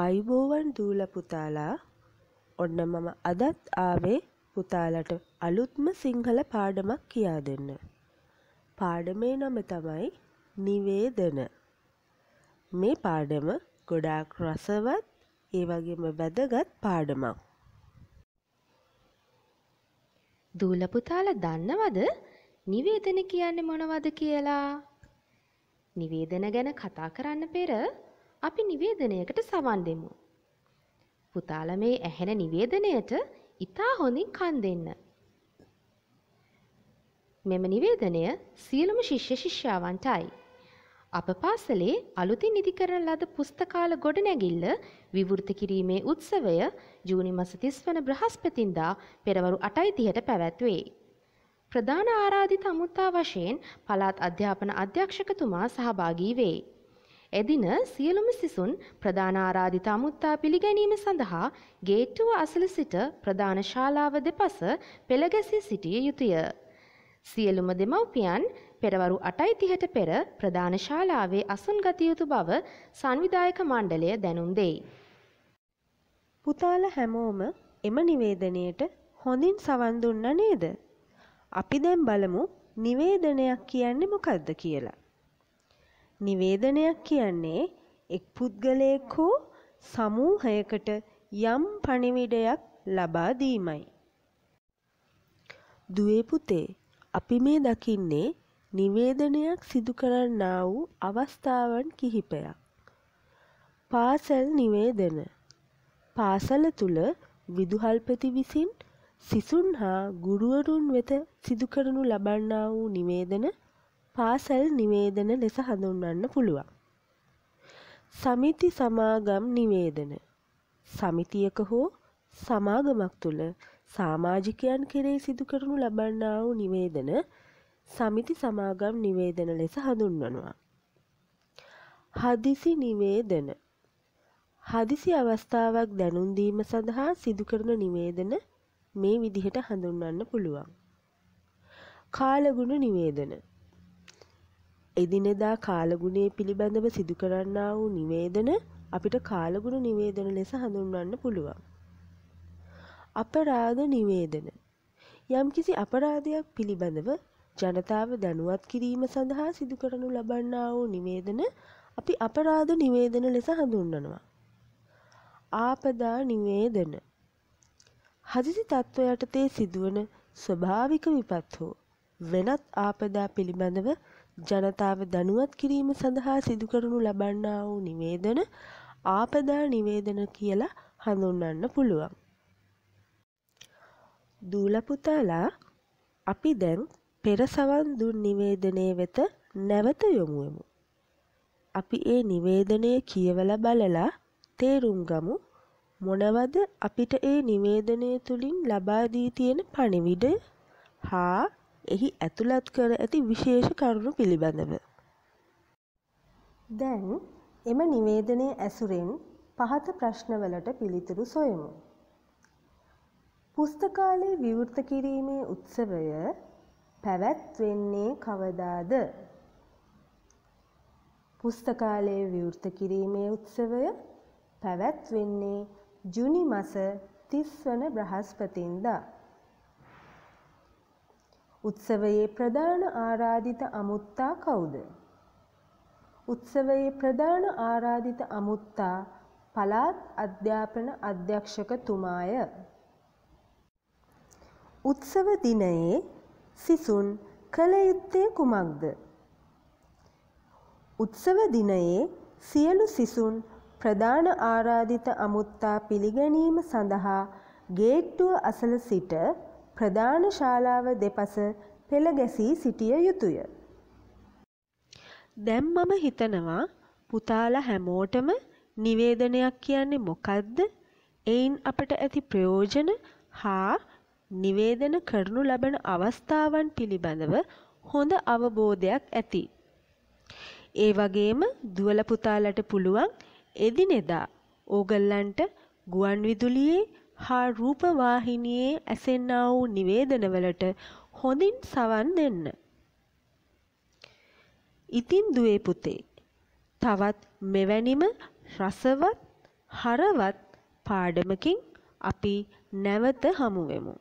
ආයුබෝවන් දූල පුතාලා ඔන්න මම අදත් ආවේ පුතාලට අලුත්ම සිංහල පාඩමක් කියා දෙන්න. පාඩමේ නම තමයි නිවේදන. මේ පාඩම ගොඩාක් රසවත් ඒ වගේම වැදගත් පාඩමක්. දූල පුතාලා දන්නවද නිවේදන කියන්නේ මොනවද කියලා? නිවේදන ගැන කතා කරන්න පෙර අපි නිවේදනයකට සවන් දෙමු. පුතාල මේ ඇහෙන නිවේදනයට ඉතා හොඳින් කන් දෙන්න. මෙම නිවේදනය සියලුම ශිෂ්‍ය ශිෂ්‍යාවන්ටයි. අප පාසලේ අලුතින් ඉදිකරන ලද පුස්තකාල ගොඩනැගිල්ල විවෘත කිරීමේ උත්සවය ජූනි මස 30 වන බ්‍රහස්පතින්දා පෙරවරු 8:30ට පැවැත්වේ. ප්‍රධාන ආරාධිත අමුත්තා වශයෙන් පළාත් අධ්‍යාපන අධ්‍යක්ෂකතුමා සහභාගී වේ. එදින සියලුම සිසුන් ප්‍රධාන ආරාධිත අමුත්තා පිළිගැනීම සඳහා ගේට්ටුව අසල සිට ප්‍රධාන ශාලාව දෙපස පෙළගැසී සිටිය යුතුය. සියලුම දෙමව්පියන් පෙරවරු 8:30ට පෙර ප්‍රධාන ශාලාවේ අසුන් ගත යුතු බව සංවිධායක මණ්ඩලය දැනුම් දෙයි. පුතාලා හැමෝම එම නිවේදනයට හොඳින් සවන් දුන්නා නේද? අපි දැන් බලමු නිවේදනයක් කියන්නේ මොකක්ද කියලා. නිවේදනයක් කියන්නේ එක් පුද්ගලයෙක් හෝ සමූහයකට යම් පණිවිඩයක් ලබා දීමයි. දුවේ පුතේ අපි මේ දකින්නේ නිවේදනයක් සිදු කරන්නා වූ අවස්ථාවන් කිහිපයක්. පාසල් නිවේදන. පාසල තුල විදුහල්පති විසින් සිසුන් හා ගුරුවරුන් වෙත සිදු කරනු ලබන්නා වූ නිවේදන පාසල් නිවේදන ලෙස හඳුන්වන්න පුළුවන්. සමිති සමාගම් නිවේදන සමිතියක හෝ සමාගමක් තුළ සාමාජිකයන් කෙරේ සිදු කරනු ලබන්නා වූ නිවේදන සමිති සමාගම් නිවේදන ලෙස හඳුන්වනවා. හදිසි නිවේදන හදිසි අවස්ථාවක් දැනුම් දීම සඳහා සිදු කරන නිවේදන මේ විදිහට හඳුන්වන්න පුළුවන්. කාලගුණ නිවේදන එදිනෙදා කාලගුණය පිළිබඳව සිදුකරන්නා වූ නිවේදන අපිට කාලගුණ නිවේදන ලෙස හඳුන්වන්න පුළුවන්. අපරාධ නිවේදන යම්කිසි අපරාධයක් පිළිබඳව ජනතාව දැනුවත් කිරීම සඳහා සිදුකරනු ලබන්නා වූ නිවේදන අපි අපරාධ නිවේදන ලෙස හඳුන්වනවා. ආපදා නිවේදන හදිසි තත්ත්ව යටතේ සිදුවන ස්වභාවික විපත් හෝ වෙනත් ආපදා පිළිබඳව ජනතාව දැනුවත් කිරීම සඳහා සිදුකරනු ලබන්නා වූ නිවේදන ආපදා නිවේදන කියලා හඳුන්වන්න පුළුවන්. දූලපුතාලා අපි දැන් පෙර සවන් දුන් නිවේදනය වෙත නැවත යොමුවෙමු. අපි ඒ නිවේදනය කියවලා බලලා තේරුම් ගමු මොනවද අපිට ඒ නිවේදනය තුලින් ලබා දී තියෙන පණිවිඩය හා එහි ඇතුළත් කර ඇති විශේෂ කරුණු පිළිබඳව. දැන් එම නිවේදනය ඇසුරෙන් පහත ප්‍රශ්නවලට පිළිතුරු සොයමු. පුස්තකාලේ විවෘත කිරීමේ උත්සවය පැවැත්වෙන්නේ කවදාද? පුස්තකාලයේ විවෘත කිරීමේ උත්සවය පැවැත්වෙන්නේ ජුනි මස 30 වන බ්‍රහස්පතින්දා. උත්සවයේ ප්‍රධාන ආරාධිත අමුත්තා කවුද? උත්සවයේ ප්‍රධාන ආරාධිත අමුත්තා පළාත් අධ්‍යාපන අධ්‍යක්ෂකතුමාය. උත්සව දිනයේ සිසුන් කළ යුත්තේ කුමක්ද? උත්සව දිනයේ සියලු සිසුන් ප්‍රධාන ආරාධිත අමුත්තා පිළිගැනීම සඳහා ගේට්ටුව අසල සිට ප්‍රධාන ශාලාව දෙපස පෙළ ගැසී සිටිය යුතුය. දැන් මම හිතනවා පුතාලා හැමෝටම නිවේදනයක් කියන්නේ මොකද්ද? එයින් අපට ඇති ප්‍රයෝජන හා නිවේදන කරනු ලබන අවස්ථාවන් පිළිබඳව හොඳ අවබෝධයක් ඇති. ඒ වගේම දුවල පුතාලට පුළුවන් එදිනෙදා ඕගල්ලන්ට ගුවන් විදුලියේ හා රූපවාහිනියේ ඇසෙන්නා වූ නිවේදනවලට හොඳින් සවන් දෙන්න. ඉතින් දුවේ පුතේ තවත් මෙවැනිම රසවත් හරවත් පාඩමකින් අපි නැවත හමුවෙමු.